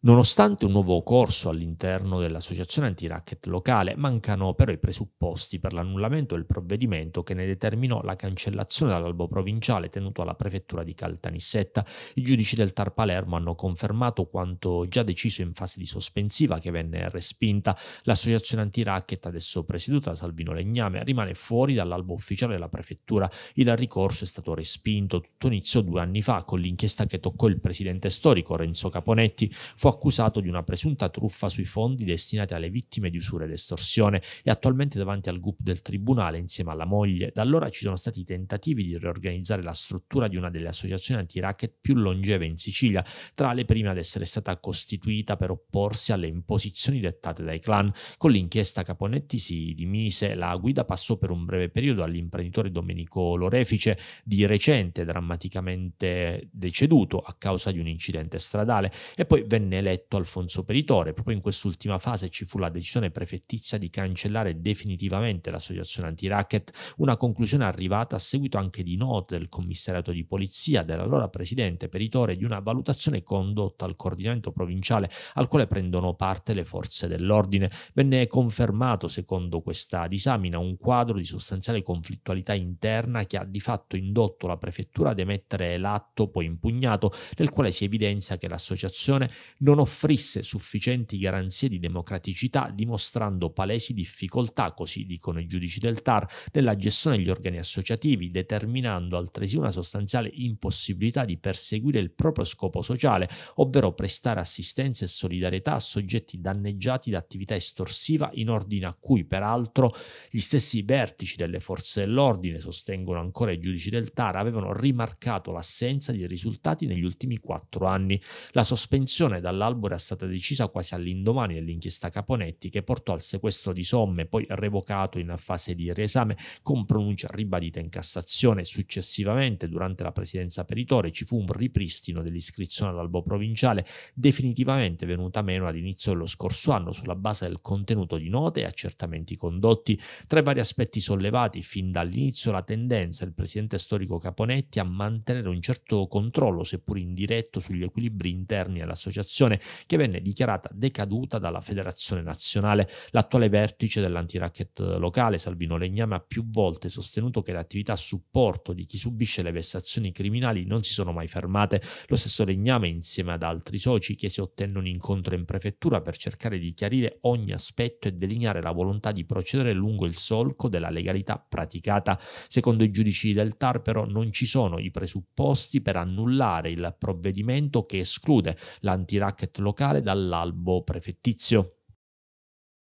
Nonostante un nuovo corso all'interno dell'associazione anti-racket locale, mancano però i presupposti per l'annullamento del provvedimento che ne determinò la cancellazione dall'albo provinciale tenuto alla prefettura di Caltanissetta. I giudici del Tar Palermo hanno confermato quanto già deciso in fase di sospensiva che venne respinta. L'associazione anti-racket, adesso presieduta da Salvino Legname, rimane fuori dall'albo ufficiale della prefettura. Il ricorso è stato respinto tutto inizio due anni fa con l'inchiesta che toccò il presidente storico Renzo Caponetti. Fu accusato di una presunta truffa sui fondi destinati alle vittime di usura ed estorsione e attualmente davanti al GUP del tribunale insieme alla moglie. Da allora ci sono stati tentativi di riorganizzare la struttura di una delle associazioni anti-racket più longeve in Sicilia, tra le prime ad essere stata costituita per opporsi alle imposizioni dettate dai clan. Con l'inchiesta Caponetti si dimise, la guida passò per un breve periodo all'imprenditore Domenico Lorefice, di recente drammaticamente deceduto a causa di un incidente stradale, e poi venne viene eletto Alfonso Peritore. Proprio in quest'ultima fase ci fu la decisione prefettizia di cancellare definitivamente l'associazione anti-racket, una conclusione arrivata a seguito anche di note del commissariato di polizia dell'allora presidente Peritore di una valutazione condotta al coordinamento provinciale al quale prendono parte le forze dell'ordine. Venne confermato, secondo questa disamina, un quadro di sostanziale conflittualità interna che ha di fatto indotto la prefettura ad emettere l'atto poi impugnato, nel quale si evidenzia che l'associazione non offrisse sufficienti garanzie di democraticità, dimostrando palesi difficoltà, così dicono i giudici del TAR, nella gestione degli organi associativi, determinando altresì una sostanziale impossibilità di perseguire il proprio scopo sociale, ovvero prestare assistenza e solidarietà a soggetti danneggiati da attività estorsiva in ordine a cui, peraltro, gli stessi vertici delle forze dell'ordine, sostengono ancora i giudici del TAR, avevano rimarcato l'assenza di risultati negli ultimi quattro anni. La sospensione dalla all'albo era stata decisa quasi all'indomani dell'inchiesta Caponetti che portò al sequestro di somme, poi revocato in fase di riesame con pronuncia ribadita in Cassazione. Successivamente, durante la presidenza peritore, ci fu un ripristino dell'iscrizione all'albo provinciale, definitivamente venuta meno all'inizio dello scorso anno sulla base del contenuto di note e accertamenti condotti. Tra i vari aspetti sollevati, fin dall'inizio la tendenza del presidente storico Caponetti a mantenere un certo controllo, seppur indiretto, sugli equilibri interni all'associazione associazione che venne dichiarata decaduta dalla Federazione Nazionale. L'attuale vertice dell'antiracket locale, Salvino Legname, ha più volte sostenuto che le attività a supporto di chi subisce le vessazioni criminali non si sono mai fermate. Lo stesso Legname, insieme ad altri soci, chiese ottenne un incontro in prefettura per cercare di chiarire ogni aspetto e delineare la volontà di procedere lungo il solco della legalità praticata. Secondo i giudici del TAR, però, non ci sono i presupposti per annullare il provvedimento che esclude l'antiracket racket locale dall'albo prefettizio.